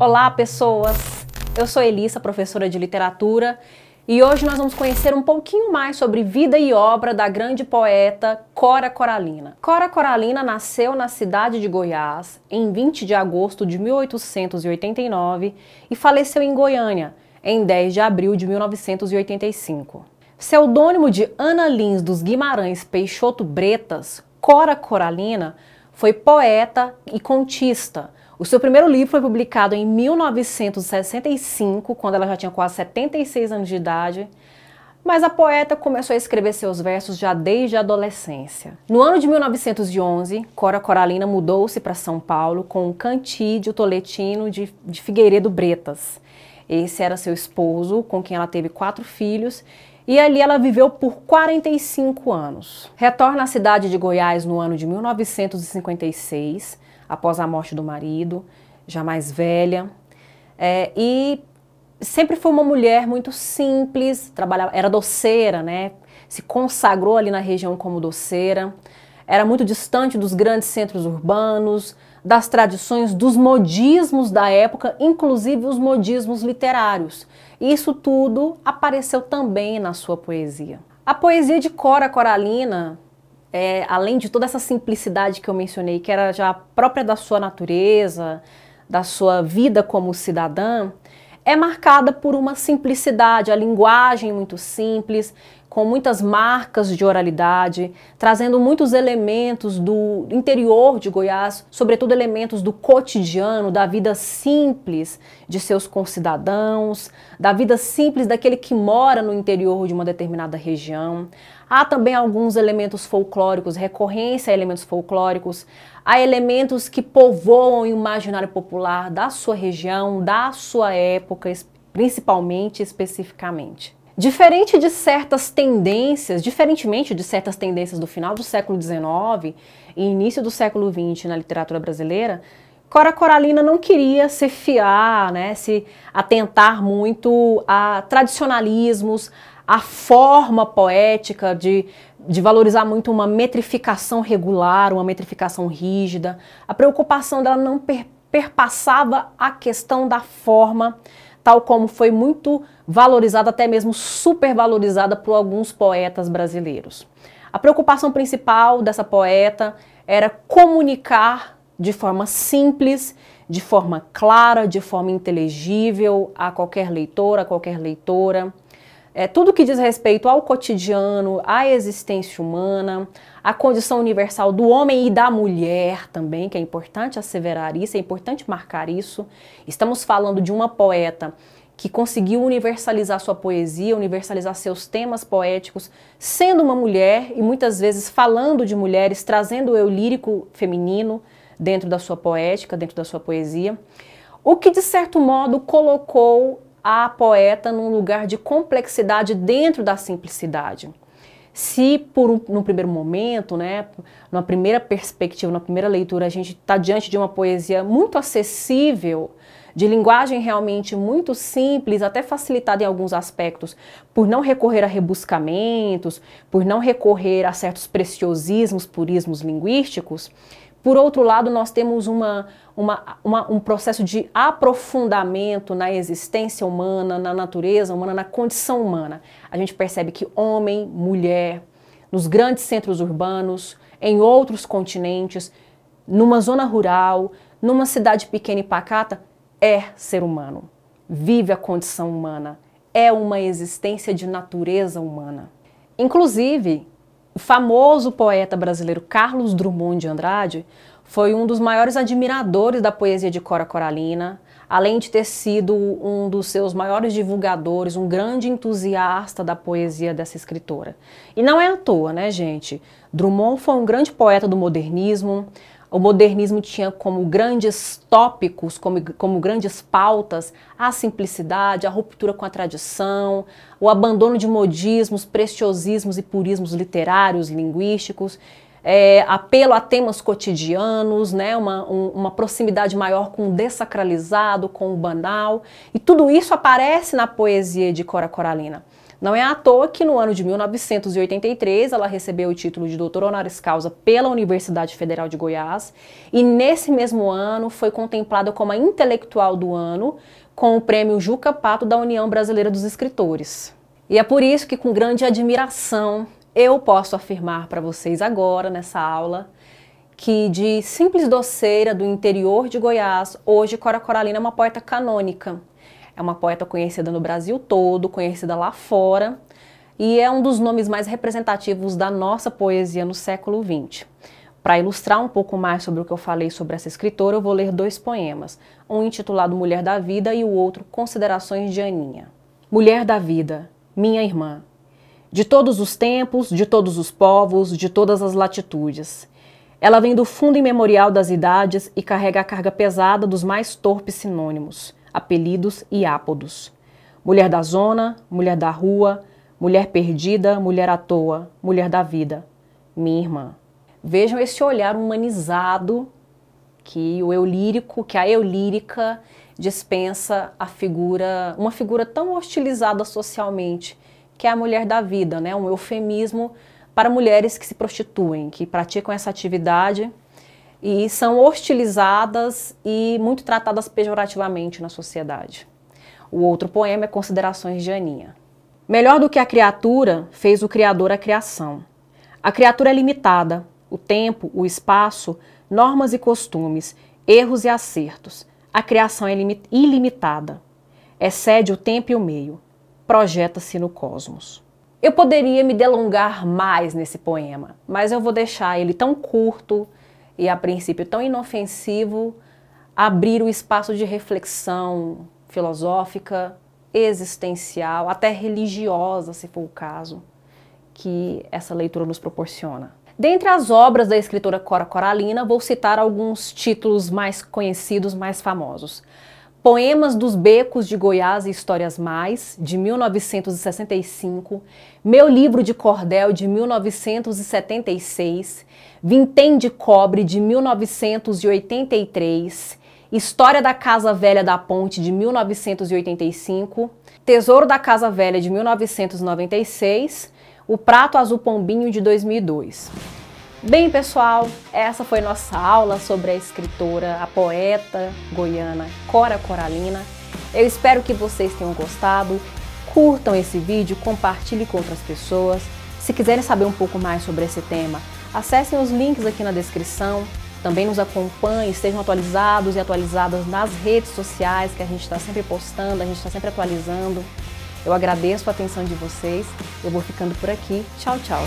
Olá, pessoas! Eu sou Elissa, professora de literatura, e hoje nós vamos conhecer um pouquinho mais sobre vida e obra da grande poeta Cora Coralina. Cora Coralina nasceu na cidade de Goiás em 20 de agosto de 1889 e faleceu em Goiânia em 10 de abril de 1985. Pseudônimo de Ana Lins dos Guimarães Peixoto Bretas, Cora Coralina foi poeta e contista. O seu primeiro livro foi publicado em 1965, quando ela já tinha quase 76 anos de idade, mas a poeta começou a escrever seus versos já desde a adolescência. No ano de 1911, Cora Coralina mudou-se para São Paulo com o Cantídio Toletino de, de Figueiredo Bretas. Esse era seu esposo, com quem ela teve quatro filhos, e ali ela viveu por 45 anos. Retorna à cidade de Goiás no ano de 1956, após a morte do marido, já mais velha, é, e sempre foi uma mulher muito simples, trabalhava, era doceira, né? Se consagrou ali na região como doceira era muito distante dos grandes centros urbanos, das tradições, dos modismos da época, inclusive os modismos literários. Isso tudo apareceu também na sua poesia. A poesia de Cora Coralina, é, além de toda essa simplicidade que eu mencionei, que era já própria da sua natureza, da sua vida como cidadã, é marcada por uma simplicidade, a linguagem muito simples com muitas marcas de oralidade, trazendo muitos elementos do interior de Goiás, sobretudo elementos do cotidiano, da vida simples de seus concidadãos, da vida simples daquele que mora no interior de uma determinada região. Há também alguns elementos folclóricos, recorrência a elementos folclóricos, há elementos que povoam o imaginário popular da sua região, da sua época, principalmente, especificamente. Diferente de certas tendências, diferentemente de certas tendências do final do século XIX e início do século XX na literatura brasileira, Cora Coralina não queria se fiar, né, se atentar muito a tradicionalismos, a forma poética de, de valorizar muito uma metrificação regular, uma metrificação rígida. A preocupação dela não per, perpassava a questão da forma tal como foi muito valorizada, até mesmo supervalorizada por alguns poetas brasileiros. A preocupação principal dessa poeta era comunicar de forma simples, de forma clara, de forma inteligível a qualquer leitor, a qualquer leitora é, tudo que diz respeito ao cotidiano, à existência humana, à condição universal do homem e da mulher também, que é importante asseverar isso, é importante marcar isso. Estamos falando de uma poeta que conseguiu universalizar sua poesia, universalizar seus temas poéticos, sendo uma mulher e muitas vezes falando de mulheres, trazendo o eu lírico feminino dentro da sua poética, dentro da sua poesia, o que de certo modo colocou a poeta num lugar de complexidade dentro da simplicidade. Se por um, no primeiro momento, né, na primeira perspectiva, na primeira leitura, a gente está diante de uma poesia muito acessível, de linguagem realmente muito simples, até facilitada em alguns aspectos, por não recorrer a rebuscamentos, por não recorrer a certos preciosismos, purismos linguísticos, por outro lado, nós temos uma, uma, uma, um processo de aprofundamento na existência humana, na natureza humana, na condição humana. A gente percebe que homem, mulher, nos grandes centros urbanos, em outros continentes, numa zona rural, numa cidade pequena e pacata, é ser humano, vive a condição humana, é uma existência de natureza humana. Inclusive, o famoso poeta brasileiro Carlos Drummond de Andrade foi um dos maiores admiradores da poesia de Cora Coralina, além de ter sido um dos seus maiores divulgadores, um grande entusiasta da poesia dessa escritora. E não é à toa, né, gente? Drummond foi um grande poeta do modernismo, o modernismo tinha como grandes tópicos, como, como grandes pautas, a simplicidade, a ruptura com a tradição, o abandono de modismos, preciosismos e purismos literários, linguísticos, é, apelo a temas cotidianos, né, uma, um, uma proximidade maior com o dessacralizado, com o banal. E tudo isso aparece na poesia de Cora Coralina. Não é à toa que no ano de 1983 ela recebeu o título de doutor honoris causa pela Universidade Federal de Goiás e nesse mesmo ano foi contemplada como a intelectual do ano com o prêmio Juca Pato da União Brasileira dos Escritores. E é por isso que com grande admiração eu posso afirmar para vocês agora nessa aula que de simples doceira do interior de Goiás, hoje Cora Coralina é uma poeta canônica. É uma poeta conhecida no Brasil todo, conhecida lá fora, e é um dos nomes mais representativos da nossa poesia no século XX. Para ilustrar um pouco mais sobre o que eu falei sobre essa escritora, eu vou ler dois poemas, um intitulado Mulher da Vida e o outro Considerações de Aninha. Mulher da Vida, minha irmã, de todos os tempos, de todos os povos, de todas as latitudes. Ela vem do fundo imemorial das idades e carrega a carga pesada dos mais torpes sinônimos apelidos e ápodos. Mulher da zona, mulher da rua, mulher perdida, mulher à toa, mulher da vida, minha irmã. Vejam esse olhar humanizado que o eu lírico, que a eu lírica dispensa a figura, uma figura tão hostilizada socialmente, que é a mulher da vida, né? Um eufemismo para mulheres que se prostituem, que praticam essa atividade e são hostilizadas e muito tratadas pejorativamente na sociedade. O outro poema é Considerações de Aninha. Melhor do que a criatura, fez o Criador a criação. A criatura é limitada, o tempo, o espaço, normas e costumes, erros e acertos. A criação é ilimitada, excede o tempo e o meio, projeta-se no cosmos. Eu poderia me delongar mais nesse poema, mas eu vou deixar ele tão curto, e a princípio tão inofensivo, abrir o espaço de reflexão filosófica, existencial, até religiosa, se for o caso, que essa leitura nos proporciona. Dentre as obras da escritora Cora Coralina, vou citar alguns títulos mais conhecidos, mais famosos. Poemas dos Becos de Goiás e Histórias Mais, de 1965, Meu Livro de Cordel, de 1976, Vintém de Cobre, de 1983, História da Casa Velha da Ponte, de 1985, Tesouro da Casa Velha, de 1996, O Prato Azul Pombinho, de 2002. Bem, pessoal, essa foi nossa aula sobre a escritora, a poeta goiana Cora Coralina. Eu espero que vocês tenham gostado. Curtam esse vídeo, compartilhem com outras pessoas. Se quiserem saber um pouco mais sobre esse tema, acessem os links aqui na descrição. Também nos acompanhem, estejam atualizados e atualizadas nas redes sociais, que a gente está sempre postando, a gente está sempre atualizando. Eu agradeço a atenção de vocês. Eu vou ficando por aqui. Tchau, tchau.